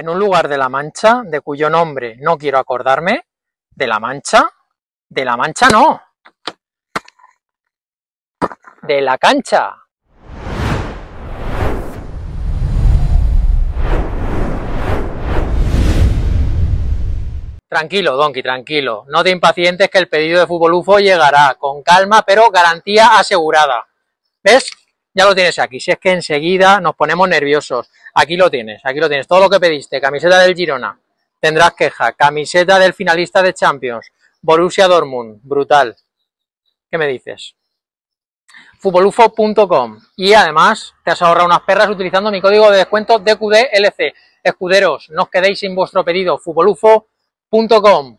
en un lugar de La Mancha de cuyo nombre no quiero acordarme, de La Mancha, de La Mancha no, de la cancha. Tranquilo, Donkey, tranquilo. No te impacientes que el pedido de Fútbol UFO llegará con calma, pero garantía asegurada. ¿Ves? ya lo tienes aquí. Si es que enseguida nos ponemos nerviosos. Aquí lo tienes, aquí lo tienes. Todo lo que pediste. Camiseta del Girona. Tendrás queja. Camiseta del finalista de Champions. Borussia Dortmund. Brutal. ¿Qué me dices? futbolufo.com y además te has ahorrado unas perras utilizando mi código de descuento DQDLC. Escuderos, no os quedéis sin vuestro pedido, futbolufo.com.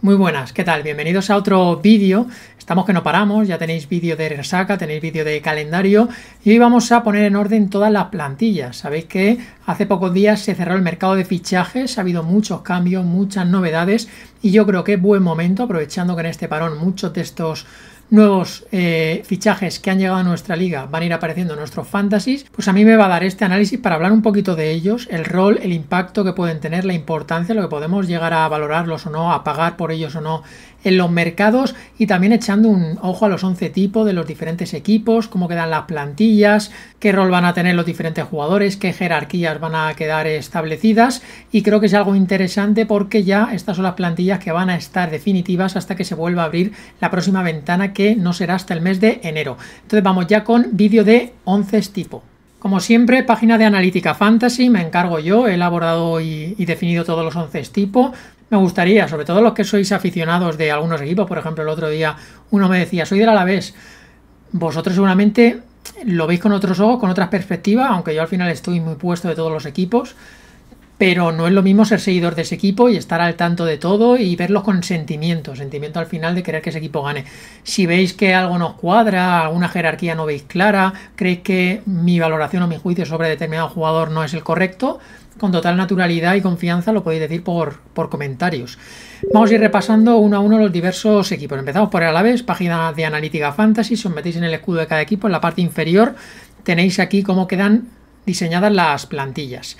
Muy buenas, ¿qué tal? Bienvenidos a otro vídeo. Estamos que no paramos, ya tenéis vídeo de resaca, tenéis vídeo de calendario y hoy vamos a poner en orden todas las plantillas. Sabéis que hace pocos días se cerró el mercado de fichajes, ha habido muchos cambios, muchas novedades y yo creo que es buen momento, aprovechando que en este parón muchos de estos nuevos eh, fichajes que han llegado a nuestra liga van a ir apareciendo en nuestros fantasies, pues a mí me va a dar este análisis para hablar un poquito de ellos, el rol, el impacto que pueden tener, la importancia, lo que podemos llegar a valorarlos o no, a pagar por ellos o no en los mercados y también echando un ojo a los 11 tipos de los diferentes equipos, cómo quedan las plantillas, qué rol van a tener los diferentes jugadores, qué jerarquías van a quedar establecidas y creo que es algo interesante porque ya estas son las plantillas que van a estar definitivas hasta que se vuelva a abrir la próxima ventana que no será hasta el mes de enero. Entonces vamos ya con vídeo de 11 tipo. Como siempre, página de analítica fantasy, me encargo yo, he elaborado y, definido todos los 11 tipo. Me gustaría, sobre todo los que sois aficionados de algunos equipos, por ejemplo, el otro día uno me decía, soy del Alavés. Vosotros seguramente lo veis con otros ojos, con otras perspectivas, aunque yo al final estoy muy puesto de todos los equipos, pero no es lo mismo ser seguidor de ese equipo y estar al tanto de todo y verlos con sentimiento, sentimiento al final de querer que ese equipo gane. Si veis que algo nos cuadra, alguna jerarquía no veis clara, creéis que mi valoración o mi juicio sobre determinado jugador no es el correcto, con total naturalidad y confianza, lo podéis decir por, por comentarios. Vamos a ir repasando uno a uno los diversos equipos. Empezamos por el Alaves, página de Analítica Fantasy, si os metéis en el escudo de cada equipo, en la parte inferior tenéis aquí cómo quedan diseñadas las plantillas.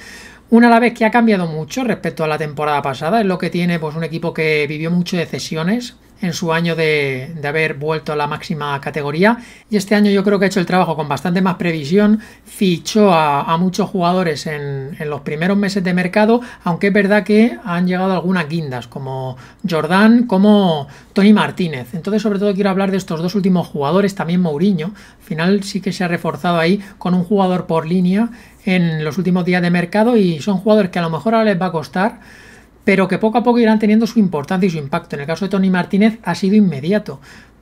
Una la vez que ha cambiado mucho respecto a la temporada pasada, es lo que tiene pues, un equipo que vivió mucho de cesiones en su año de, haber vuelto a la máxima categoría y este año yo creo que ha hecho el trabajo con bastante más previsión, fichó a, muchos jugadores en, en, los primeros meses de mercado, aunque es verdad que han llegado algunas guindas como Jordan como Tony Martínez. Entonces sobre todo quiero hablar de estos dos últimos jugadores, también Mourinho, al final sí que se ha reforzado ahí con un jugador por línea en los últimos días de mercado y son jugadores que a lo mejor ahora les va a costar, pero que poco a poco irán teniendo su importancia y su impacto. En el caso de Tony Martínez ha sido inmediato.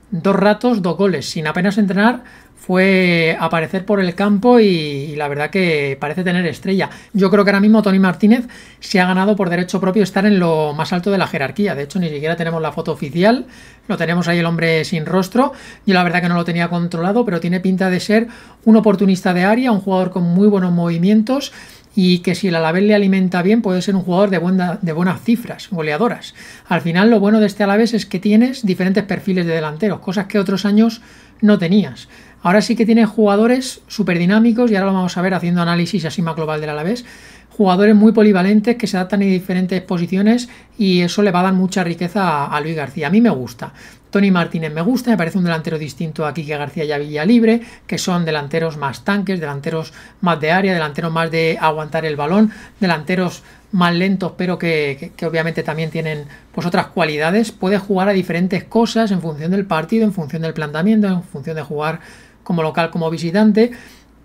Dos ratos, dos goles, sin apenas entrenar, fue aparecer por el campo y, la verdad que parece tener estrella. Yo creo que ahora mismo Tony Martínez se ha ganado por derecho propio estar en lo más alto de la jerarquía. De hecho, ni siquiera tenemos la foto oficial, lo tenemos ahí el hombre sin rostro. Yo la verdad que no lo tenía controlado, pero tiene pinta de ser un oportunista de área, un jugador con muy buenos movimientos y que si el Alavés le alimenta bien puede ser un jugador de, buena, de buenas cifras, goleadoras. Al final lo bueno de este Alavés es que tienes diferentes perfiles de delanteros, cosas que otros años no tenías. Ahora sí que tienes jugadores súper dinámicos y ahora lo vamos a ver haciendo análisis así más global del Alavés jugadores muy polivalentes que se adaptan a diferentes posiciones y eso le va a dar mucha riqueza a, Luis García. A mí me gusta. Tony Martínez me gusta, me parece un delantero distinto a Quique García y a Libre, que son delanteros más tanques, delanteros más de área, delanteros más de aguantar el balón, delanteros más lentos, pero que, que, obviamente también tienen pues otras cualidades. Puede jugar a diferentes cosas en función del partido, en función del planteamiento, en función de jugar como local, como visitante.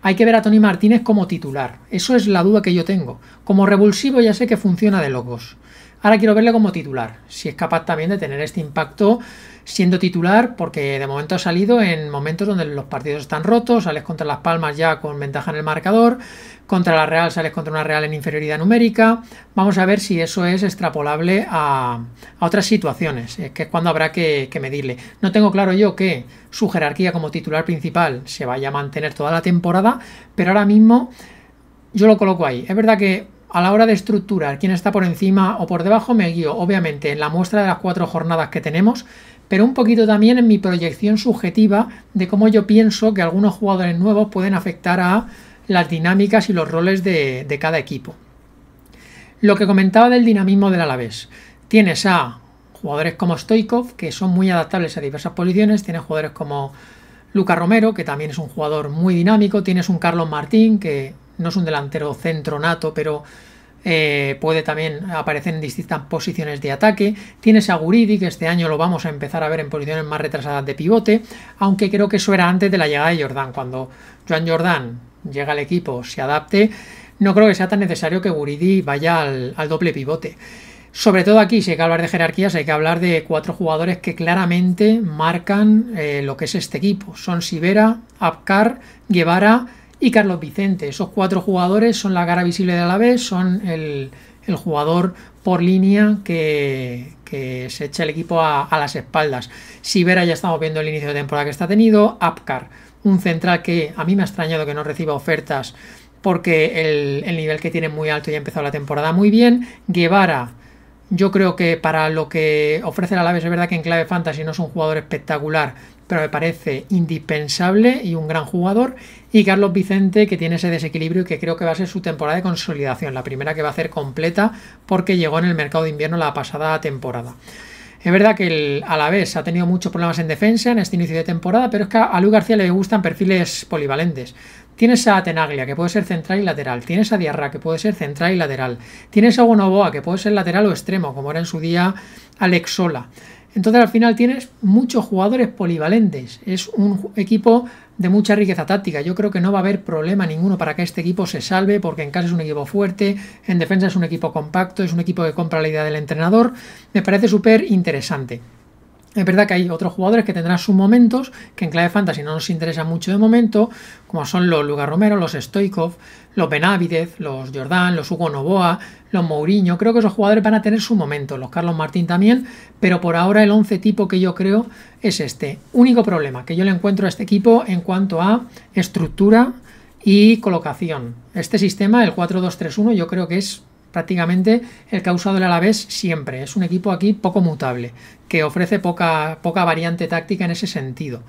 Hay que ver a Tony Martínez como titular. Eso es la duda que yo tengo. Como revulsivo ya sé que funciona de locos. Ahora quiero verle como titular, si es capaz también de tener este impacto siendo titular, porque de momento ha salido en momentos donde los partidos están rotos, sales contra Las Palmas ya con ventaja en el marcador, contra la Real sales contra una Real en inferioridad numérica, vamos a ver si eso es extrapolable a, otras situaciones, es que es cuando habrá que, que medirle. No tengo claro yo que su jerarquía como titular principal se vaya a mantener toda la temporada, pero ahora mismo yo lo coloco ahí. Es verdad que a la hora de estructurar quién está por encima o por debajo me guío obviamente en la muestra de las cuatro jornadas que tenemos, pero un poquito también en mi proyección subjetiva de cómo yo pienso que algunos jugadores nuevos pueden afectar a las dinámicas y los roles de, cada equipo. Lo que comentaba del dinamismo del Alavés. Tienes a jugadores como Stoikov, que son muy adaptables a diversas posiciones, tienes jugadores como Luca Romero, que también es un jugador muy dinámico, tienes un Carlos Martín, que no es un delantero centro nato, pero eh, puede también aparecer en distintas posiciones de ataque. Tienes a Guridi, que este año lo vamos a empezar a ver en posiciones más retrasadas de pivote, aunque creo que eso era antes de la llegada de Jordan. Cuando Joan Jordan llega al equipo, se adapte, no creo que sea tan necesario que Guridi vaya al, doble pivote. Sobre todo aquí, si hay que hablar de jerarquías, hay que hablar de cuatro jugadores que claramente marcan eh, lo que es este equipo. Son Sibera, Abkar, Guevara, y Carlos Vicente. Esos cuatro jugadores son la cara visible de Alavés, son el, jugador por línea que, se echa el equipo a, las espaldas. Sibera ya estamos viendo el inicio de temporada que está tenido. Apcar, un central que a mí me ha extrañado que no reciba ofertas porque el, nivel que tiene es muy alto y ha empezado la temporada muy bien. Guevara, yo creo que para lo que ofrece el Alavés es verdad que en clave fantasy no es un jugador espectacular, pero me parece indispensable y un gran jugador. Y Carlos Vicente, que tiene ese desequilibrio y que creo que va a ser su temporada de consolidación, la primera que va a ser completa porque llegó en el mercado de invierno la pasada temporada. Es verdad que a la vez ha tenido muchos problemas en defensa en este inicio de temporada, pero es que a Luis García le gustan perfiles polivalentes. Tienes a Tenaglia, que puede ser central y lateral. Tienes a Diarra, que puede ser central y lateral. Tienes a Bonoboa, que puede ser lateral o extremo, como era en su día Alexola. Entonces al final tienes muchos jugadores polivalentes. Es un equipo de mucha riqueza táctica. Yo creo que no va a haber problema ninguno para que este equipo se salve, porque en casa es un equipo fuerte, en defensa es un equipo compacto, es un equipo que compra la idea del entrenador. Me parece súper interesante. Es verdad que hay otros jugadores que tendrán sus momentos, que en clave fantasy no nos interesa mucho de momento, como son los Lugar Romero, los Stoikov, los Benavidez, los Jordán, los Hugo Novoa, los Mourinho. Creo que esos jugadores van a tener su momento, los Carlos Martín también, pero por ahora el 11 tipo que yo creo es este. Único problema que yo le encuentro a este equipo en cuanto a estructura y colocación. Este sistema, el 4-2-3-1, yo creo que es prácticamente el que ha usado el Alavés siempre. Es un equipo aquí poco mutable, que ofrece poca, poca variante táctica en ese sentido.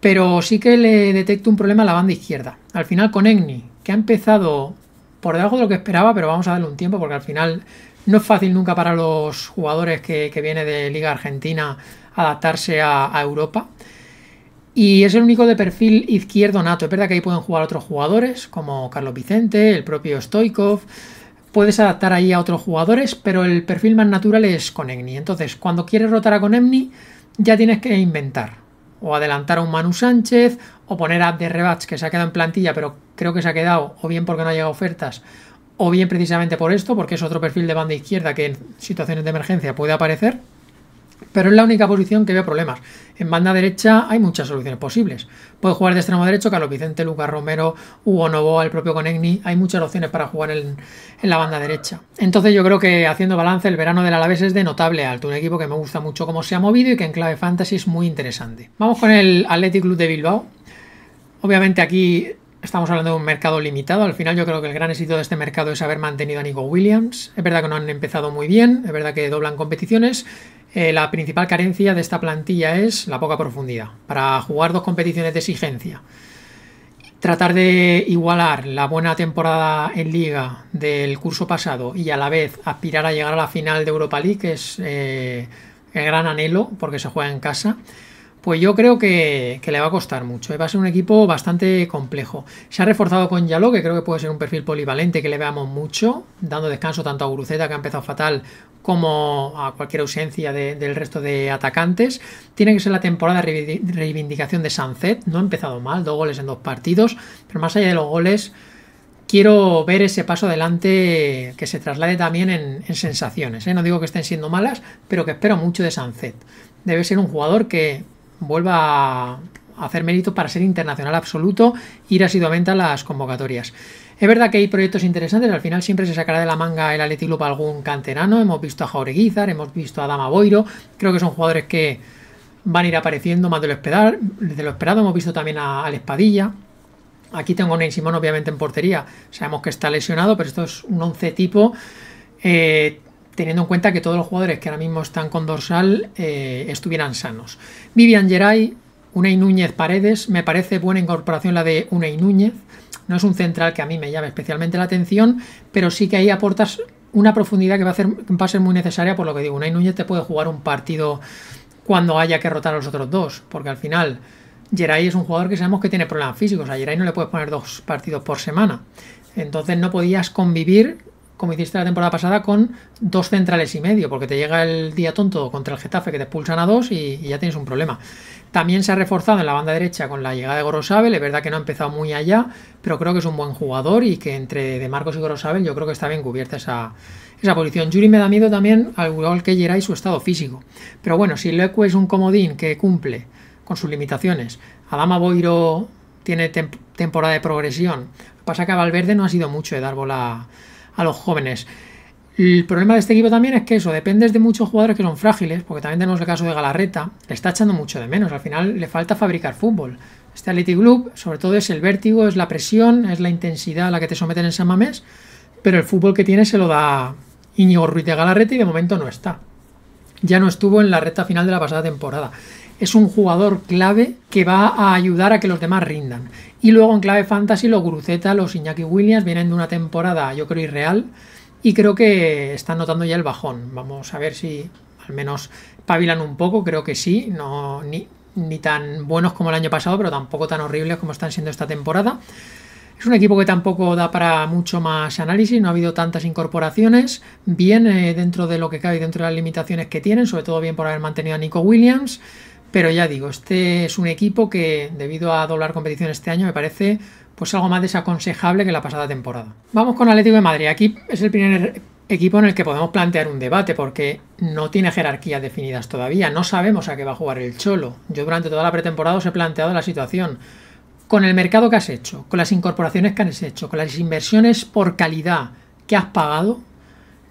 Pero sí que le detecto un problema a la banda izquierda. Al final con Egni, que ha empezado por debajo de lo que esperaba, pero vamos a darle un tiempo porque al final no es fácil nunca para los jugadores que, vienen viene de Liga Argentina adaptarse a, a Europa. Y es el único de perfil izquierdo nato. Es verdad que ahí pueden jugar otros jugadores como Carlos Vicente, el propio Stoikov, puedes adaptar ahí a otros jugadores, pero el perfil más natural es con Konegni. Entonces, cuando quieres rotar a Konegni, ya tienes que inventar. O adelantar a un Manu Sánchez, o poner a de Rebats, que se ha quedado en plantilla, pero creo que se ha quedado, o bien porque no ha llegado ofertas, o bien precisamente por esto, porque es otro perfil de banda izquierda que en situaciones de emergencia puede aparecer. Pero es la única posición que veo problemas. En banda derecha hay muchas soluciones posibles. Puede jugar de extremo derecho Carlos Vicente, Lucas Romero, Hugo Novoa, el propio Conegni. Hay muchas opciones para jugar en, la banda derecha. Entonces yo creo que haciendo balance el verano del Alavés es de notable alto. Un equipo que me gusta mucho cómo se ha movido y que en clave fantasy es muy interesante. Vamos con el Athletic Club de Bilbao. Obviamente aquí estamos hablando de un mercado limitado. Al final yo creo que el gran éxito de este mercado es haber mantenido a Nico Williams. Es verdad que no han empezado muy bien, es verdad que doblan competiciones eh, la principal carencia de esta plantilla es la poca profundidad. Para jugar dos competiciones de exigencia, tratar de igualar la buena temporada en liga del curso pasado y a la vez aspirar a llegar a la final de Europa League, que es eh, el gran anhelo porque se juega en casa. Pues yo creo que, le va a costar mucho. ¿eh? Va a ser un equipo bastante complejo. Se ha reforzado con Yalo, que creo que puede ser un perfil polivalente que le veamos mucho, dando descanso tanto a Guruceta, que ha empezado fatal, como a cualquier ausencia del resto de atacantes. Tiene que ser la temporada de reivindicación de Sanzet. No ha empezado mal, dos goles en dos partidos, pero más allá de los goles, quiero ver ese paso adelante que se traslade también en, sensaciones. ¿eh? No digo que estén siendo malas, pero que espero mucho de Sanzet. Debe ser un jugador que vuelva a hacer mérito para ser internacional absoluto, ir asiduamente a las convocatorias. Es verdad que hay proyectos interesantes, al final siempre se sacará de la manga el Athletic algún canterano, hemos visto a Jaureguizar, hemos visto a Dama Boiro, creo que son jugadores que van a ir apareciendo más de lo, de lo esperado, hemos visto también a, la Espadilla, aquí tengo a Ney Simón obviamente en portería, sabemos que está lesionado, pero esto es un once tipo... Eh, teniendo en cuenta que todos los jugadores que ahora mismo están con dorsal eh, estuvieran sanos. Vivian Geray, Unai Núñez Paredes, me parece buena incorporación la de Unai Núñez. No es un central que a mí me llame especialmente la atención, pero sí que ahí aportas una profundidad que va a, va ser muy necesaria, por lo que digo, Unai Núñez te puede jugar un partido cuando haya que rotar a los otros dos, porque al final Geray es un jugador que sabemos que tiene problemas físicos, a Geray no le puedes poner dos partidos por semana. Entonces no podías convivir como hiciste la temporada pasada, con dos centrales y medio, porque te llega el día tonto contra el Getafe que te expulsan a dos y, ya tienes un problema. También se ha reforzado en la banda derecha con la llegada de Gorosabel, es verdad que no ha empezado muy allá, pero creo que es un buen jugador y que entre De Marcos y Gorosabel yo creo que está bien cubierta esa, esa posición. Yuri me da miedo también, al gol que y su estado físico. Pero bueno, si Lecu es un comodín que cumple con sus limitaciones, Adama Boiro tiene temporada de progresión. Pasa que a Valverde no ha sido mucho de dar bola a los jóvenes. El problema de este equipo también es que eso, dependes de muchos jugadores que son frágiles, porque también tenemos el caso de Galarreta, le está echando mucho de menos, al final le falta fabricar fútbol. Este Athletic Club, sobre todo, es el vértigo, es la presión, es la intensidad a la que te someten en San Mamés, pero el fútbol que tiene se lo da Íñigo Ruiz de Galarreta y de momento no está. Ya no estuvo en la recta final de la pasada temporada es un jugador clave que va a ayudar a que los demás rindan. Y luego en clave fantasy los gruceta, los Iñaki Williams vienen de una temporada, yo creo, irreal y creo que están notando ya el bajón. Vamos a ver si al menos pavilan un poco, creo que sí, no ni, tan buenos como el año pasado, pero tampoco tan horribles como están siendo esta temporada. Es un equipo que tampoco da para mucho más análisis, no ha habido tantas incorporaciones, bien eh, dentro de lo que cabe y dentro de las limitaciones que tienen, sobre todo bien por haber mantenido a Nico Williams. Pero ya digo, este es un equipo que debido a doblar competición este año me parece pues algo más desaconsejable que la pasada temporada. Vamos con Atlético de Madrid. Aquí es el primer equipo en el que podemos plantear un debate porque no tiene jerarquías definidas todavía. No sabemos a qué va a jugar el Cholo. Yo durante toda la pretemporada os he planteado la situación. Con el mercado que has hecho, con las incorporaciones que has hecho, con las inversiones por calidad que has pagado,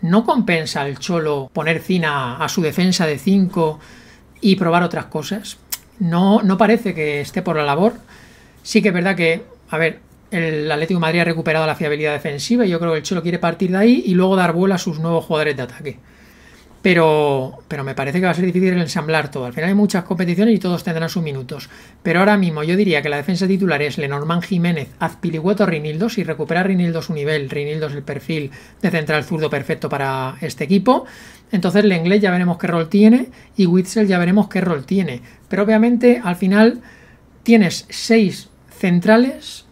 ¿no compensa el Cholo poner cina a, su defensa de 5? y probar otras cosas. No, no parece que esté por la labor. Sí que es verdad que, a ver, el Atlético de Madrid ha recuperado la fiabilidad defensiva y yo creo que el Cholo quiere partir de ahí y luego dar vuelo a sus nuevos jugadores de ataque pero, pero me parece que va a ser difícil ensamblar todo. Al final hay muchas competiciones y todos tendrán sus minutos. Pero ahora mismo yo diría que la defensa titular es Lenormand Jiménez, Azpilicueto Rinildos y recupera Rinildos su nivel, es el perfil de central zurdo perfecto para este equipo. Entonces Lenglet ya veremos qué rol tiene y Witzel ya veremos qué rol tiene. Pero obviamente al final tienes seis centrales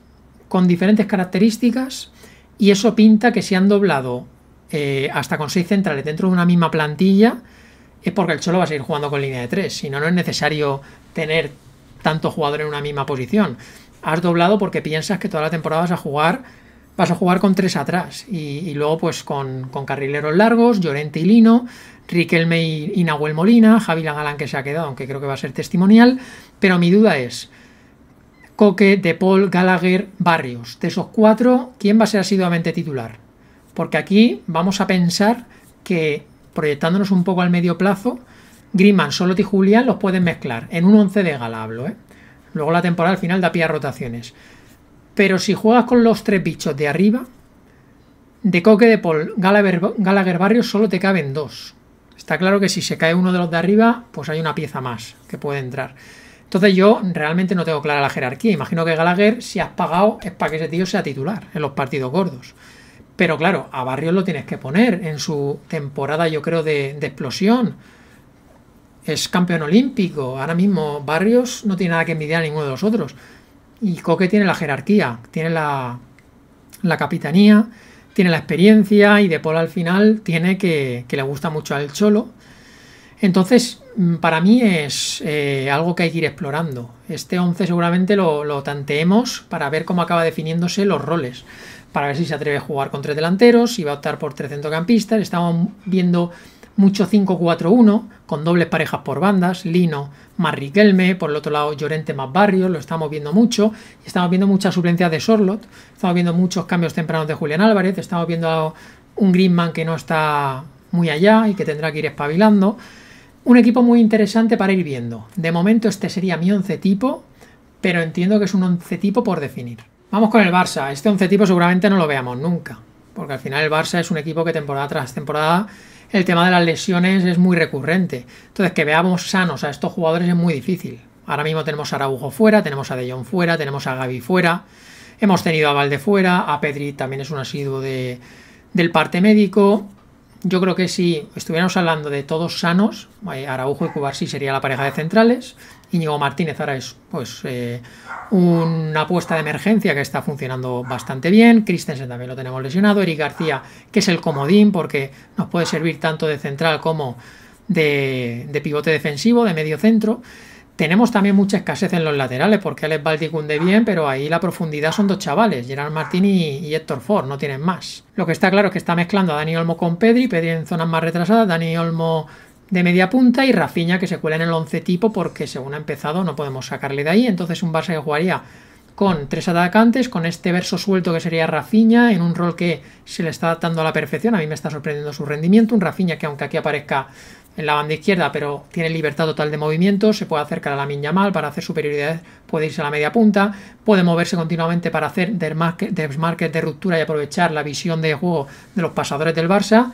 con diferentes características y eso pinta que se han doblado eh, hasta con seis centrales dentro de una misma plantilla, es porque el Cholo va a seguir jugando con línea de tres. Si no, no es necesario tener tanto jugador en una misma posición. Has doblado porque piensas que toda la temporada vas a jugar, vas a jugar con tres atrás. Y, luego, pues con, carrileros largos, Llorente y Lino, Riquelme y, y Nahuel Molina, Javi Lagalán que se ha quedado, aunque creo que va a ser testimonial. Pero mi duda es. Coque, De Paul, Gallagher, Barrios. De esos cuatro, ¿quién va a ser asiduamente titular? Porque aquí vamos a pensar que proyectándonos un poco al medio plazo, Grimman, solo y Julián los pueden mezclar. En un 11 de gala hablo, ¿eh? Luego la temporada al final da pie a rotaciones. Pero si juegas con los tres bichos de arriba, de Coque de Paul, Gallagher, Gallagher Barrios solo te caben dos. Está claro que si se cae uno de los de arriba, pues hay una pieza más que puede entrar. Entonces yo realmente no tengo clara la jerarquía. Imagino que Gallagher, si has pagado, es para que ese tío sea titular en los partidos gordos. Pero claro, a Barrios lo tienes que poner en su temporada, yo creo, de, explosión. Es campeón olímpico. Ahora mismo Barrios no tiene nada que envidiar a ninguno de los otros. Y Coque tiene la jerarquía, tiene la, capitanía, tiene la experiencia y De por al final tiene que, le gusta mucho al Cholo. Entonces, mm, para mí es eh, algo que hay que ir explorando. Este 11 seguramente lo, lo, tanteemos para ver cómo acaba definiéndose los roles para ver si se atreve a jugar con tres delanteros, si va a optar por tres centrocampistas. Estamos viendo mucho 5-4-1, con dobles parejas por bandas, Lino más Riquelme, por el otro lado Llorente más Barrios, lo estamos viendo mucho, estamos viendo muchas suplencias de Sorlot, estamos viendo muchos cambios tempranos de Julián Álvarez, estamos viendo un Griezmann que no está muy allá y que tendrá que ir espabilando. Un equipo muy interesante para ir viendo. De momento este sería mi once tipo, pero entiendo que es un once tipo por definir. Vamos con el Barça. Este once tipo seguramente no lo veamos nunca, porque al final el Barça es un equipo que temporada tras temporada el tema de las lesiones es muy recurrente. Entonces, que veamos sanos a estos jugadores es muy difícil. Ahora mismo tenemos a Araujo fuera, tenemos a De Jong fuera, tenemos a Gaby fuera, hemos tenido a Valde fuera, a Pedri también es un asiduo de, del parte médico. Yo creo que si estuviéramos hablando de todos sanos, eh, Araujo y Cubarsí sería la pareja de centrales. Íñigo Martínez ahora es pues eh, una apuesta de emergencia que está funcionando bastante bien. Christensen también lo tenemos lesionado. Eric García, que es el comodín porque nos puede servir tanto de central como de, pivote defensivo, de medio centro. Tenemos también mucha escasez en los laterales porque Alex Balticunde bien, pero ahí la profundidad son dos chavales, Gerard Martín y, y, Héctor Ford, no tienen más. Lo que está claro es que está mezclando a Dani Olmo con Pedri, Pedri en zonas más retrasadas, Dani Olmo de media punta y Rafinha que se cuela en el 11 tipo porque según ha empezado no podemos sacarle de ahí. Entonces un Barça que jugaría con tres atacantes, con este verso suelto que sería Rafinha, en un rol que se le está adaptando a la perfección. A mí me está sorprendiendo su rendimiento. Un Rafinha que aunque aquí aparezca en la banda izquierda, pero tiene libertad total de movimiento, se puede acercar a la minya mal para hacer superioridad puede irse a la media punta, puede moverse continuamente para hacer desmarques de ruptura y aprovechar la visión de juego de los pasadores del Barça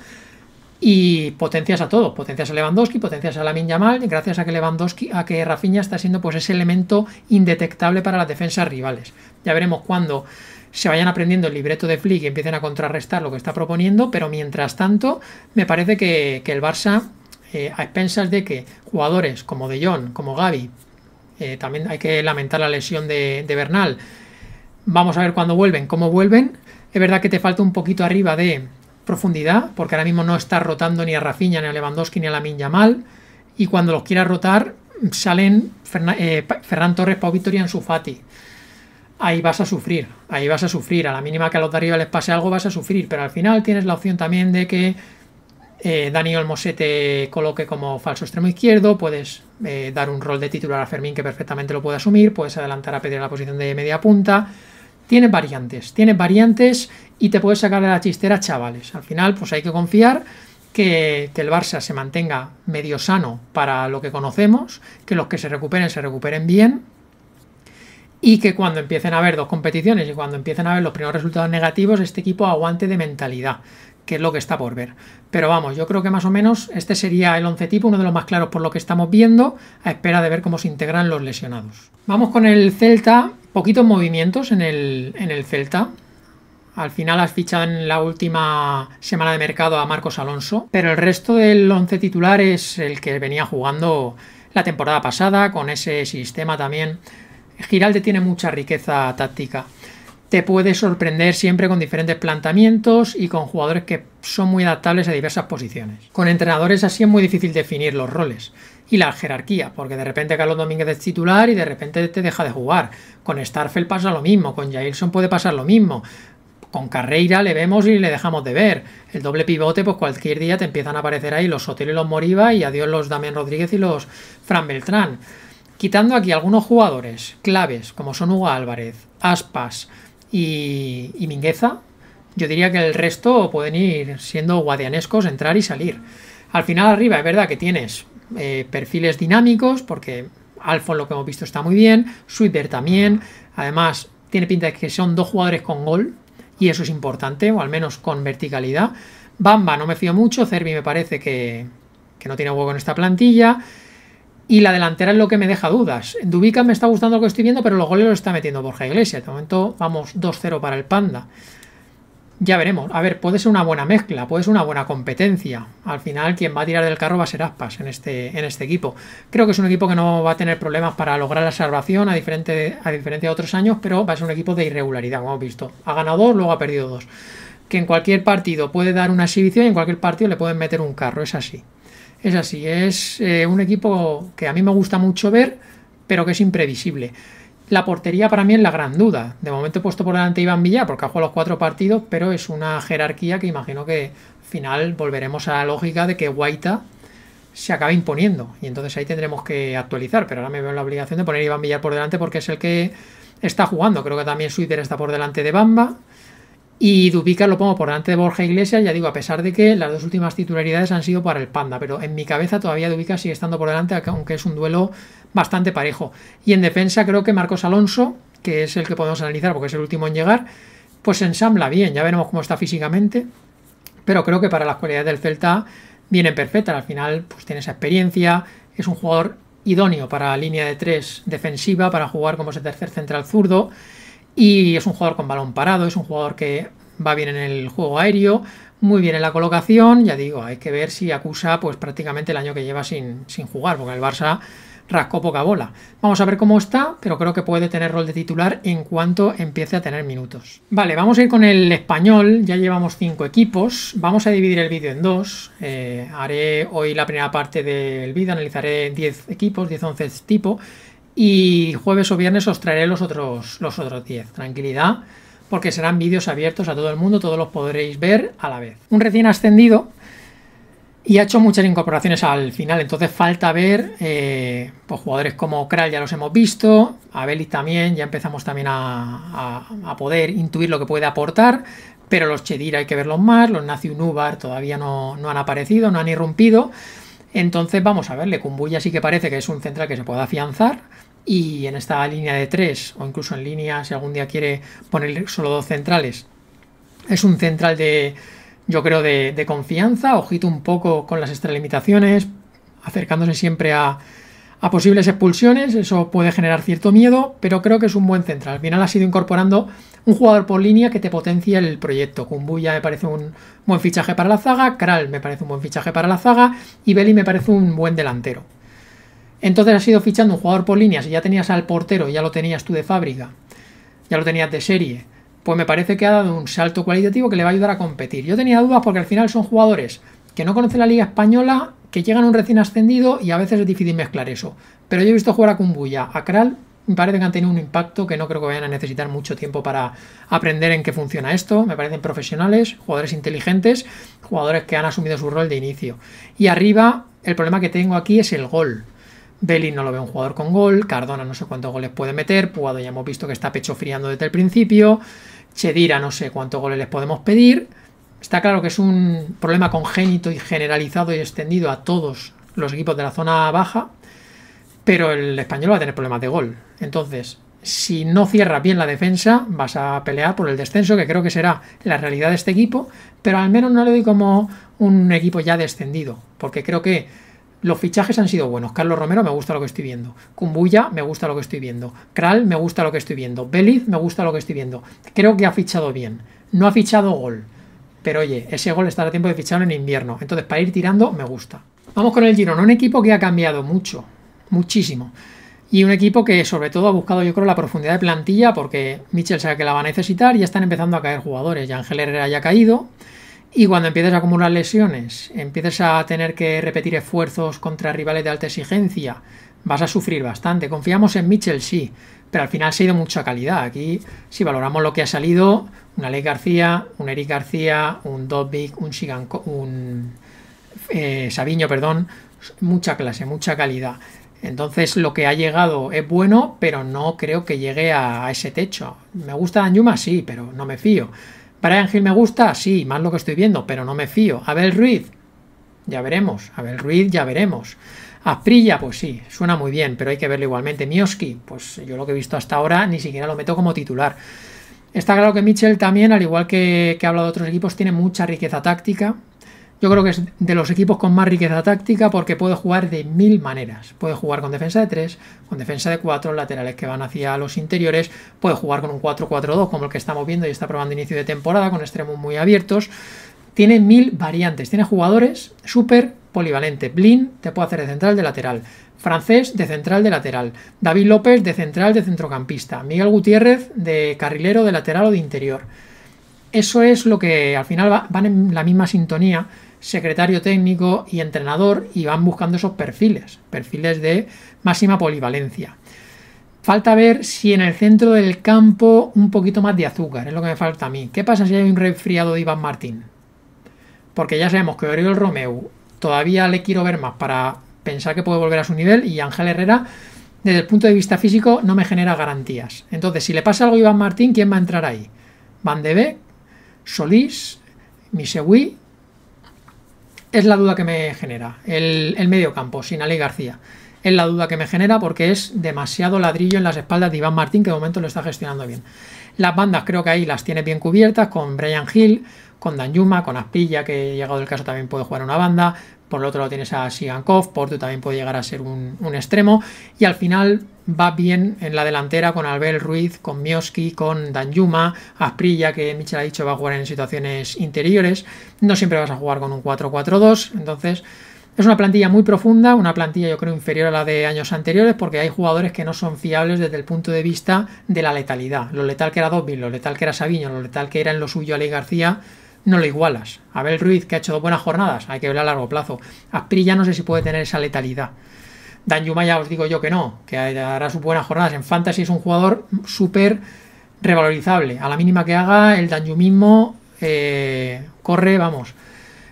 y potencias a todo, potencias a Lewandowski, potencias a Lamin Yamal, gracias a que Lewandowski, a que Rafinha está siendo pues ese elemento indetectable para las defensas rivales. Ya veremos cuando se vayan aprendiendo el libreto de Flick y empiecen a contrarrestar lo que está proponiendo, pero mientras tanto me parece que, el Barça, eh, a expensas de que jugadores como De Jong, como Gaby, eh, también hay que lamentar la lesión de, de Bernal, vamos a ver cuándo vuelven, cómo vuelven, es verdad que te falta un poquito arriba de profundidad, porque ahora mismo no está rotando ni a Rafinha, ni a Lewandowski, ni a Lamin Yamal, y cuando los quiera rotar salen Fernán eh, Ferran Torres, Pau Victoria en su Fati. Ahí vas a sufrir, ahí vas a sufrir, a la mínima que a los de arriba les pase algo vas a sufrir, pero al final tienes la opción también de que eh, Daniel Mosete coloque como falso extremo izquierdo, puedes eh, dar un rol de titular a Fermín que perfectamente lo puede asumir, puedes adelantar a pedir la posición de media punta, tiene variantes, tiene variantes y te puedes sacar de la chistera, chavales. Al final, pues hay que confiar que, el Barça se mantenga medio sano para lo que conocemos, que los que se recuperen se recuperen bien y que cuando empiecen a haber dos competiciones y cuando empiecen a ver los primeros resultados negativos, este equipo aguante de mentalidad, que es lo que está por ver. Pero vamos, yo creo que más o menos este sería el 11 tipo, uno de los más claros por lo que estamos viendo, a espera de ver cómo se integran los lesionados. Vamos con el Celta, poquitos movimientos en el, Celta. Al final has fichado en la última semana de mercado a Marcos Alonso, pero el resto del 11 titular es el que venía jugando la temporada pasada con ese sistema también. Giralde tiene mucha riqueza táctica te puede sorprender siempre con diferentes planteamientos y con jugadores que son muy adaptables a diversas posiciones. Con entrenadores así es muy difícil definir los roles y la jerarquía, porque de repente Carlos Domínguez es titular y de repente te deja de jugar. Con Starfield pasa lo mismo, con Jailson puede pasar lo mismo. Con Carreira le vemos y le dejamos de ver. El doble pivote, pues cualquier día te empiezan a aparecer ahí los Sotelo y los Moriba y adiós los Damián Rodríguez y los Fran Beltrán. Quitando aquí algunos jugadores claves, como son Hugo Álvarez, Aspas, y, y Mingueza, yo diría que el resto pueden ir siendo guadianescos, entrar y salir. Al final arriba es verdad que tienes eh, perfiles dinámicos, porque Alfon lo que hemos visto está muy bien, Swiper también, además tiene pinta de que son dos jugadores con gol, y eso es importante, o al menos con verticalidad. Bamba no me fío mucho, Cervi me parece que, que no tiene hueco en esta plantilla, y la delantera es lo que me deja dudas. Dubica me está gustando lo que estoy viendo, pero los goles los está metiendo Borja Iglesias. De momento vamos 2-0 para el Panda. Ya veremos. A ver, puede ser una buena mezcla, puede ser una buena competencia. Al final, quien va a tirar del carro va a ser Aspas en este, en este equipo. Creo que es un equipo que no va a tener problemas para lograr la salvación, a, diferente, a diferencia de otros años, pero va a ser un equipo de irregularidad, como hemos visto. Ha ganado dos, luego ha perdido dos. Que en cualquier partido puede dar una exhibición y en cualquier partido le pueden meter un carro, es así. Es así, es eh, un equipo que a mí me gusta mucho ver, pero que es imprevisible. La portería para mí es la gran duda. De momento he puesto por delante a Iván Villar porque ha jugado los cuatro partidos, pero es una jerarquía que imagino que al final volveremos a la lógica de que Guaita se acaba imponiendo. Y entonces ahí tendremos que actualizar. Pero ahora me veo en la obligación de poner a Iván Villar por delante porque es el que está jugando. Creo que también Suiter está por delante de Bamba. Y Dubica lo pongo por delante de Borja Iglesias, ya digo, a pesar de que las dos últimas titularidades han sido para el Panda, pero en mi cabeza todavía Dubica sigue estando por delante, aunque es un duelo bastante parejo. Y en defensa creo que Marcos Alonso, que es el que podemos analizar porque es el último en llegar, pues se ensambla bien, ya veremos cómo está físicamente, pero creo que para las cualidades del Celta vienen perfectas, al final pues tiene esa experiencia, es un jugador idóneo para línea de tres defensiva, para jugar como ese tercer central zurdo y es un jugador con balón parado, es un jugador que va bien en el juego aéreo, muy bien en la colocación. Ya digo, hay que ver si acusa pues prácticamente el año que lleva sin, sin jugar, porque el Barça rascó poca bola. Vamos a ver cómo está, pero creo que puede tener rol de titular en cuanto empiece a tener minutos. Vale, vamos a ir con el español, ya llevamos cinco equipos, vamos a dividir el vídeo en dos, eh, haré hoy la primera parte del vídeo, analizaré 10 equipos, 10-11 tipo, y jueves o viernes os traeré los otros, los otros 10. Tranquilidad, porque serán vídeos abiertos a todo el mundo, todos los podréis ver a la vez. Un recién ascendido y ha hecho muchas incorporaciones al final, entonces falta ver eh, pues jugadores como Kral, ya los hemos visto, Abeli también, ya empezamos también a, poder intuir lo que puede aportar, pero los Chedir hay que verlos más, los Nazi Unubar todavía no, no han aparecido, no han irrumpido. Entonces vamos a ver, Cumbuya. sí que parece que es un central que se pueda afianzar y en esta línea de tres o incluso en línea si algún día quiere poner solo dos centrales, es un central de, yo creo, de, confianza, ojito un poco con las extralimitaciones, acercándose siempre a, a posibles expulsiones, eso puede generar cierto miedo, pero creo que es un buen central. Al final ha sido incorporando un jugador por línea que te potencia el proyecto. Kumbuya me parece un buen fichaje para la zaga, Kral me parece un buen fichaje para la zaga y Beli me parece un buen delantero. Entonces has ido fichando un jugador por línea, si ya tenías al portero, ya lo tenías tú de fábrica, ya lo tenías de serie, pues me parece que ha dado un salto cualitativo que le va a ayudar a competir. Yo tenía dudas porque al final son jugadores que no conocen la liga española, que llegan a un recién ascendido y a veces es difícil mezclar eso. Pero yo he visto jugar a Kumbuya, a Kral me parece que han tenido un impacto que no creo que vayan a necesitar mucho tiempo para aprender en qué funciona esto. Me parecen profesionales, jugadores inteligentes, jugadores que han asumido su rol de inicio. Y arriba, el problema que tengo aquí es el gol. Belly no lo ve un jugador con gol, Cardona no sé cuántos goles puede meter, Puado ya hemos visto que está pecho friando desde el principio, Chedira no sé cuántos goles les podemos pedir. Está claro que es un problema congénito y generalizado y extendido a todos los equipos de la zona baja, pero el español va a tener problemas de gol. Entonces, si no cierras bien la defensa, vas a pelear por el descenso, que creo que será la realidad de este equipo, pero al menos no le doy como un equipo ya descendido, porque creo que los fichajes han sido buenos. Carlos Romero me gusta lo que estoy viendo. Cumbuya me gusta lo que estoy viendo. Kral me gusta lo que estoy viendo. Beliz me gusta lo que estoy viendo. Creo que ha fichado bien. No ha fichado gol. Pero oye, ese gol estará a tiempo de ficharlo en invierno. Entonces, para ir tirando, me gusta. Vamos con el Girona, un equipo que ha cambiado mucho muchísimo. Y un equipo que sobre todo ha buscado yo creo la profundidad de plantilla porque Mitchell sabe que la va a necesitar y ya están empezando a caer jugadores. Ya Ángel Herrera ya ha caído y cuando empiezas a acumular lesiones, empiezas a tener que repetir esfuerzos contra rivales de alta exigencia, vas a sufrir bastante. Confiamos en Mitchell, sí, pero al final se ha ido mucha calidad. Aquí, si valoramos lo que ha salido, una ley García, un Eric García, un Dobbik, un Shiganco, un eh, Sabiño, perdón, mucha clase, mucha calidad. Entonces lo que ha llegado es bueno, pero no creo que llegue a, ese techo. ¿Me gusta Yuma? Sí, pero no me fío. Para Ángel me gusta? Sí, más lo que estoy viendo, pero no me fío. Abel Ruiz, ya veremos. Abel Ruiz, ya veremos. Asprilla, pues sí, suena muy bien, pero hay que verlo igualmente. Mioski, pues yo lo que he visto hasta ahora ni siquiera lo meto como titular. Está claro que Mitchell también, al igual que, que hablado de otros equipos, tiene mucha riqueza táctica, yo creo que es de los equipos con más riqueza táctica porque puede jugar de mil maneras. Puede jugar con defensa de 3, con defensa de 4, laterales que van hacia los interiores. Puede jugar con un 4-4-2 como el que estamos viendo y está probando inicio de temporada con extremos muy abiertos. Tiene mil variantes. Tiene jugadores súper polivalentes. Blin te puede hacer de central de lateral. Francés de central de lateral. David López de central de centrocampista. Miguel Gutiérrez de carrilero de lateral o de interior. Eso es lo que al final van en la misma sintonía secretario técnico y entrenador y van buscando esos perfiles, perfiles de máxima polivalencia. Falta ver si en el centro del campo un poquito más de azúcar, es lo que me falta a mí. ¿Qué pasa si hay un resfriado de Iván Martín? Porque ya sabemos que Oriol Romeu todavía le quiero ver más para pensar que puede volver a su nivel y Ángel Herrera desde el punto de vista físico no me genera garantías. Entonces, si le pasa algo a Iván Martín, ¿quién va a entrar ahí? Van de B, Solís, Misewi es la duda que me genera. El, el medio campo, sin Ali García. Es la duda que me genera porque es demasiado ladrillo en las espaldas de Iván Martín, que de momento lo está gestionando bien. Las bandas creo que ahí las tiene bien cubiertas con Brian Hill, con Dan Yuma, con Aspilla, que llegado el caso también puede jugar una banda. Por lo otro lo tienes a Sigankov, Porto también puede llegar a ser un, extremo. Y al final va bien en la delantera con Albert Ruiz, con Mioski, con Dan Yuma, Asprilla, que Michel ha dicho va a jugar en situaciones interiores. No siempre vas a jugar con un 4-4-2. Entonces, es una plantilla muy profunda, una plantilla yo creo inferior a la de años anteriores porque hay jugadores que no son fiables desde el punto de vista de la letalidad. Lo letal que era Dobby, lo letal que era Sabiño, lo letal que era en lo suyo Ale García, no lo igualas. Abel Ruiz, que ha hecho dos buenas jornadas, hay que verlo a largo plazo. Aspiri ya no sé si puede tener esa letalidad. Dan Yuma ya os digo yo que no, que hará sus buenas jornadas. En Fantasy es un jugador súper revalorizable. A la mínima que haga, el Dan mismo eh, corre, vamos.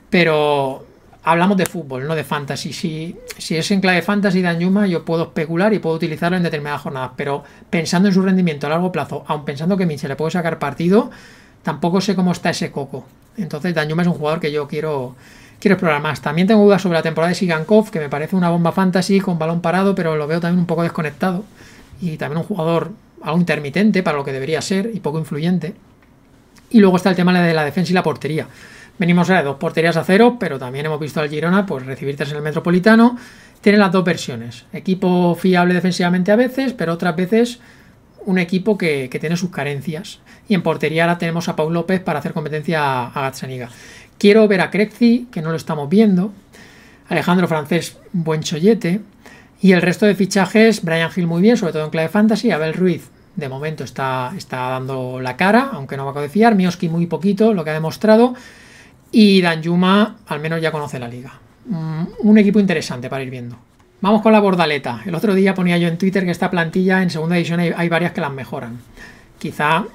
Pero hablamos de fútbol, no de fantasy. Si, si es en clave fantasy Dan Yuma, yo puedo especular y puedo utilizarlo en determinadas jornadas. Pero pensando en su rendimiento a largo plazo, aun pensando que Mitchell le puede sacar partido, tampoco sé cómo está ese coco. Entonces Danjuma es un jugador que yo quiero, quiero explorar más. También tengo dudas sobre la temporada de Sigankov, que me parece una bomba fantasy con balón parado, pero lo veo también un poco desconectado. Y también un jugador algo intermitente para lo que debería ser y poco influyente. Y luego está el tema de la defensa y la portería. Venimos a dos porterías a cero, pero también hemos visto al Girona pues, recibir en el Metropolitano. Tiene las dos versiones. Equipo fiable defensivamente a veces, pero otras veces un equipo que, tiene sus carencias. Y en portería ahora tenemos a Paul López para hacer competencia a, Gatsaniga Quiero ver a Krepzi, que no lo estamos viendo. Alejandro Francés, buen chollete. Y el resto de fichajes, Brian Hill muy bien, sobre todo en clave fantasy. Abel Ruiz, de momento, está, está dando la cara, aunque no va a confiar Mioski muy poquito, lo que ha demostrado. Y Dan Yuma, al menos ya conoce la liga. Mm, un equipo interesante para ir viendo. Vamos con la bordaleta. El otro día ponía yo en Twitter que esta plantilla en segunda edición hay, varias que las mejoran. Quizá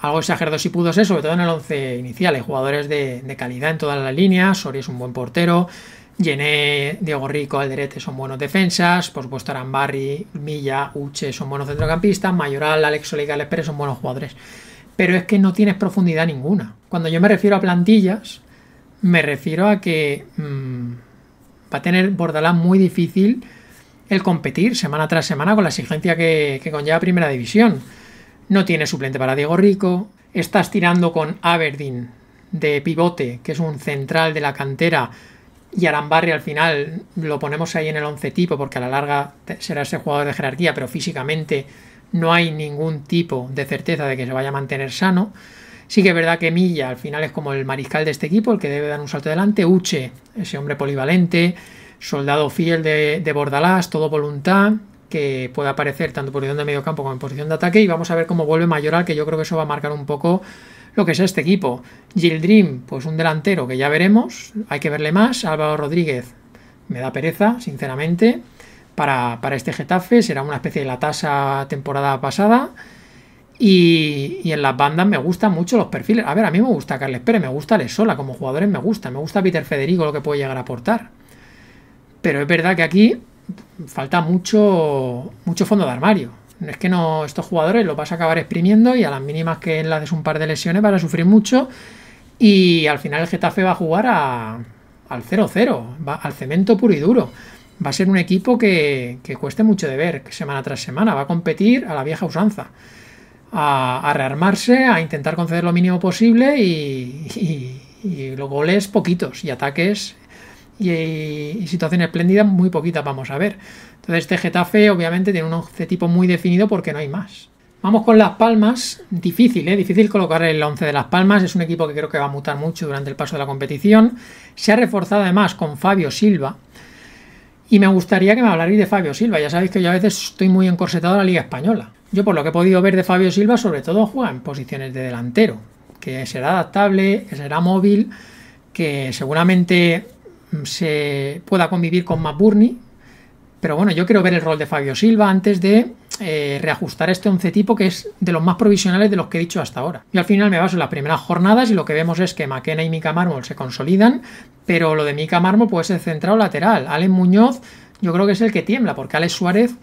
algo exagerado si pudo ser, sobre todo en el 11 inicial. Hay jugadores de, calidad en todas las líneas. Sori es un buen portero. Llené, Diego Rico, Alderete son buenos defensas. Por supuesto, Arambarri, Milla, Uche son buenos centrocampistas. Mayoral, Alex Oliga, Pérez son buenos jugadores. Pero es que no tienes profundidad ninguna. Cuando yo me refiero a plantillas, me refiero a que. Mm, va a tener Bordalán muy difícil el competir semana tras semana con la exigencia que, conlleva Primera División. No tiene suplente para Diego Rico, estás tirando con Aberdeen de pivote, que es un central de la cantera, y Arambarri al final lo ponemos ahí en el 11 tipo, porque a la larga será ese jugador de jerarquía, pero físicamente no hay ningún tipo de certeza de que se vaya a mantener sano. Sí que es verdad que Milla al final es como el mariscal de este equipo, el que debe dar un salto adelante. Uche, ese hombre polivalente, soldado fiel de, Bordalás, todo voluntad, que puede aparecer tanto en posición de medio campo como en posición de ataque. Y vamos a ver cómo vuelve Mayoral, que yo creo que eso va a marcar un poco lo que es este equipo. Gildrim, pues un delantero que ya veremos, hay que verle más. Álvaro Rodríguez, me da pereza, sinceramente. Para, para este Getafe será una especie de la tasa temporada pasada. Y, en las bandas me gustan mucho los perfiles. A ver, a mí me gusta Carles Pérez, me gusta Lesola Sola, como jugadores me gusta, me gusta Peter Federico, lo que puede llegar a aportar. Pero es verdad que aquí falta mucho, mucho fondo de armario. Es que no, estos jugadores los vas a acabar exprimiendo y a las mínimas que enlaces un par de lesiones van a sufrir mucho. Y al final el Getafe va a jugar a, al 0-0, al cemento puro y duro. Va a ser un equipo que, que cueste mucho de ver semana tras semana, va a competir a la vieja usanza a, rearmarse, a intentar conceder lo mínimo posible y, los goles poquitos y ataques y, situaciones espléndidas muy poquitas vamos a ver. Entonces este Getafe obviamente tiene un once tipo muy definido porque no hay más. Vamos con Las Palmas, difícil, ¿eh? difícil colocar el 11 de Las Palmas, es un equipo que creo que va a mutar mucho durante el paso de la competición, se ha reforzado además con Fabio Silva, y me gustaría que me hablaréis de Fabio Silva. Ya sabéis que yo a veces estoy muy encorsetado a la Liga Española. Yo por lo que he podido ver de Fabio Silva, sobre todo juega en posiciones de delantero, que será adaptable, que será móvil, que seguramente mm, se pueda convivir con más pero bueno, yo quiero ver el rol de Fabio Silva antes de eh, reajustar este once tipo que es de los más provisionales de los que he dicho hasta ahora. Y al final me baso en las primeras jornadas y lo que vemos es que McKenna y Mika Mármol se consolidan, pero lo de Mika Mármol puede ser centrado lateral. Alex Muñoz yo creo que es el que tiembla, porque Alex Suárez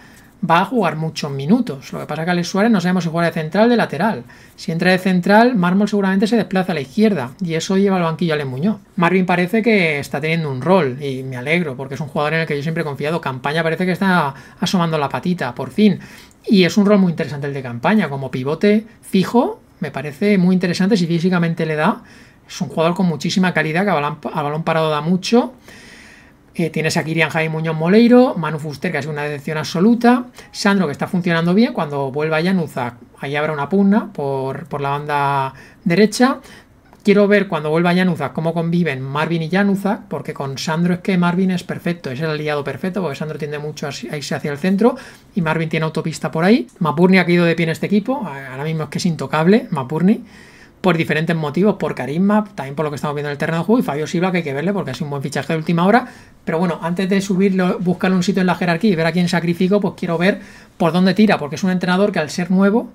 va a jugar muchos minutos. Lo que pasa es que Alex Suárez no sabemos si juega de central de lateral. Si entra de central, Mármol seguramente se desplaza a la izquierda y eso lleva al banquillo a Muñoz. Marvin parece que está teniendo un rol y me alegro porque es un jugador en el que yo siempre he confiado. Campaña parece que está asomando la patita, por fin. Y es un rol muy interesante el de campaña, como pivote fijo, me parece muy interesante si físicamente le da. Es un jugador con muchísima calidad que al balón parado da mucho tienes a Kirian Jaime Muñoz Moleiro, Manu Fuster, que ha sido una decepción absoluta, Sandro, que está funcionando bien, cuando vuelva Januzak, ahí habrá una pugna por, por la banda derecha. Quiero ver cuando vuelva Januzak cómo conviven Marvin y Januzak, porque con Sandro es que Marvin es perfecto, es el aliado perfecto, porque Sandro tiende mucho a irse hacia el centro y Marvin tiene autopista por ahí. Mapurni ha caído de pie en este equipo, ahora mismo es que es intocable, Mapurni por diferentes motivos, por carisma, también por lo que estamos viendo en el terreno de juego, y Fabio Silva que hay que verle porque es un buen fichaje de última hora, pero bueno, antes de subirlo, buscarle un sitio en la jerarquía y ver a quién sacrifico, pues quiero ver por dónde tira, porque es un entrenador que al ser nuevo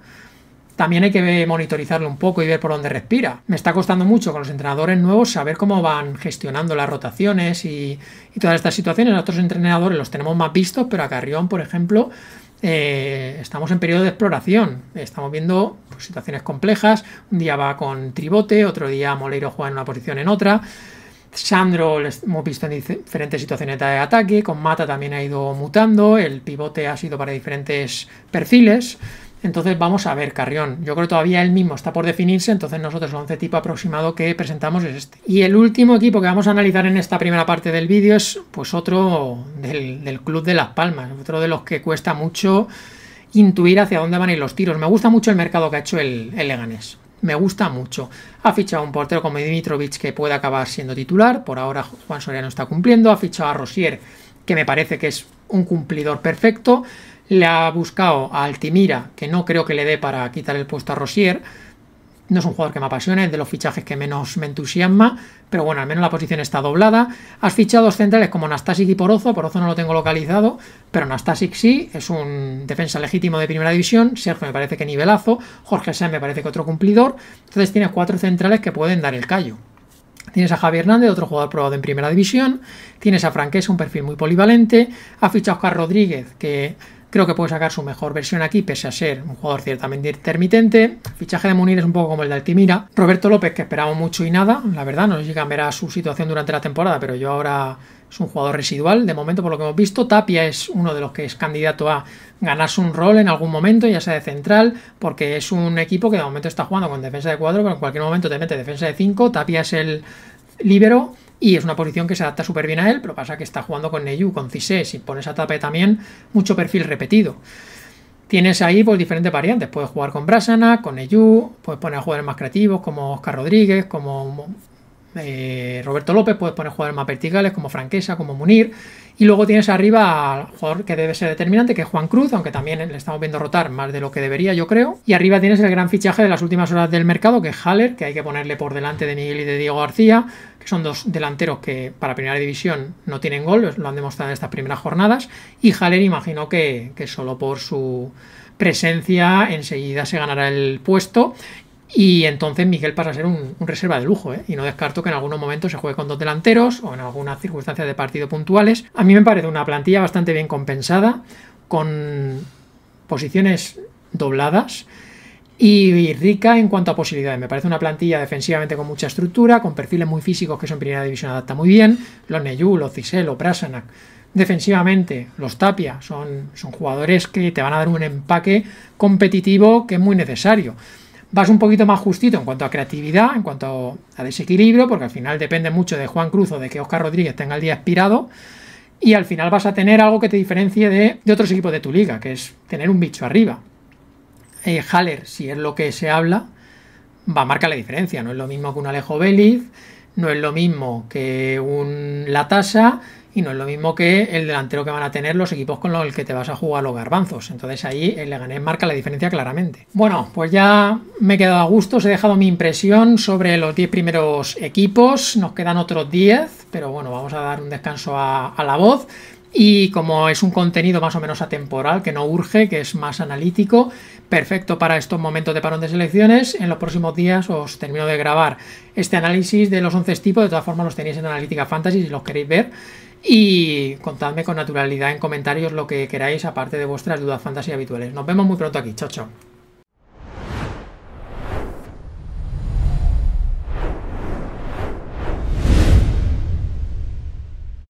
también hay que monitorizarlo un poco y ver por dónde respira. Me está costando mucho con los entrenadores nuevos saber cómo van gestionando las rotaciones y, todas estas situaciones. otros entrenadores los tenemos más vistos, pero a Carrión, por ejemplo, eh, estamos en periodo de exploración. Estamos viendo pues, situaciones complejas. Un día va con Tribote, otro día Moleiro juega en una posición en otra. Sandro hemos visto en diferentes situaciones de ataque. Con Mata también ha ido mutando. El pivote ha sido para diferentes perfiles. Entonces vamos a ver, Carrión. Yo creo que todavía él mismo está por definirse, entonces nosotros el once tipo aproximado que presentamos es este. Y el último equipo que vamos a analizar en esta primera parte del vídeo es pues otro del, Club de Las Palmas, otro de los que cuesta mucho intuir hacia dónde van a ir los tiros. Me gusta mucho el mercado que ha hecho el, Leganés. Me gusta mucho. Ha fichado un portero como Dimitrovich que puede acabar siendo titular. Por ahora Juan Soriano está cumpliendo. Ha fichado a Rosier, que me parece que es un cumplidor perfecto. Le ha buscado a Altimira, que no creo que le dé para quitar el puesto a Rosier. No es un jugador que me apasione, es de los fichajes que menos me entusiasma, pero bueno, al menos la posición está doblada. Has fichado dos centrales como Nastasic y Porozo, Porozo no lo tengo localizado, pero Nastasic sí, es un defensa legítimo de primera división, Sergio me parece que nivelazo, Jorge Sáenz me parece que otro cumplidor, entonces tienes cuatro centrales que pueden dar el callo. Tienes a Javier Hernández, otro jugador probado en primera división. Tienes a Franquesa, un perfil muy polivalente. Ha fichado a Oscar Rodríguez, que Creo que puede sacar su mejor versión aquí, pese a ser un jugador ciertamente intermitente. El fichaje de Munir es un poco como el de Altimira. Roberto López, que esperamos mucho y nada, la verdad, no sé si cambiará su situación durante la temporada, pero yo ahora es un jugador residual, de momento por lo que hemos visto. Tapia es uno de los que es candidato a ganarse un rol en algún momento, ya sea de central, porque es un equipo que de momento está jugando con defensa de 4, pero en cualquier momento te mete defensa de 5. Tapia es el líbero y es una posición que se adapta súper bien a él, pero pasa que está jugando con Neyu, con Cissé, si pones a Tape también, mucho perfil repetido. Tienes ahí pues, diferentes variantes. Puedes jugar con Brasana, con Neyu, puedes poner a jugadores más creativos como Oscar Rodríguez, como eh, Roberto López, puedes poner jugadores más verticales como Franquesa, como Munir. Y luego tienes arriba al jugador que debe ser determinante, que es Juan Cruz, aunque también le estamos viendo rotar más de lo que debería, yo creo. Y arriba tienes el gran fichaje de las últimas horas del mercado, que es Haller, que hay que ponerle por delante de Miguel y de Diego García, que son dos delanteros que para primera división no tienen gol, lo han demostrado en estas primeras jornadas. Y Haller, imagino que, que solo por su presencia enseguida se ganará el puesto y entonces Miguel pasa a ser un, reserva de lujo, ¿eh? y no descarto que en algún momento se juegue con dos delanteros o en algunas circunstancias de partido puntuales. A mí me parece una plantilla bastante bien compensada, con posiciones dobladas y, rica en cuanto a posibilidades. Me parece una plantilla defensivamente con mucha estructura, con perfiles muy físicos que son primera división adapta muy bien. Los Neyú, los Cisel, los Prasanak. Defensivamente, los Tapia son, son jugadores que te van a dar un empaque competitivo que es muy necesario vas un poquito más justito en cuanto a creatividad, en cuanto a desequilibrio, porque al final depende mucho de Juan Cruz o de que Oscar Rodríguez tenga el día expirado. Y al final vas a tener algo que te diferencie de, otros equipos de tu liga, que es tener un bicho arriba. Eh, Haller, si es lo que se habla, va a marcar la diferencia. No es lo mismo que un Alejo Vélez, no es lo mismo que un la tasa y no es lo mismo que el delantero que van a tener los equipos con los que te vas a jugar los garbanzos. Entonces ahí el Leganés marca la diferencia claramente. Bueno, pues ya me he quedado a gusto, os he dejado mi impresión sobre los 10 primeros equipos, nos quedan otros 10, pero bueno, vamos a dar un descanso a la voz. Y como es un contenido más o menos atemporal, que no urge, que es más analítico, perfecto para estos momentos de parón de selecciones, en los próximos días os termino de grabar este análisis de los 11 tipos, de todas formas los tenéis en Analítica Fantasy si los queréis ver. Y contadme con naturalidad en comentarios lo que queráis, aparte de vuestras dudas fantasy habituales. Nos vemos muy pronto aquí. Chao, chao.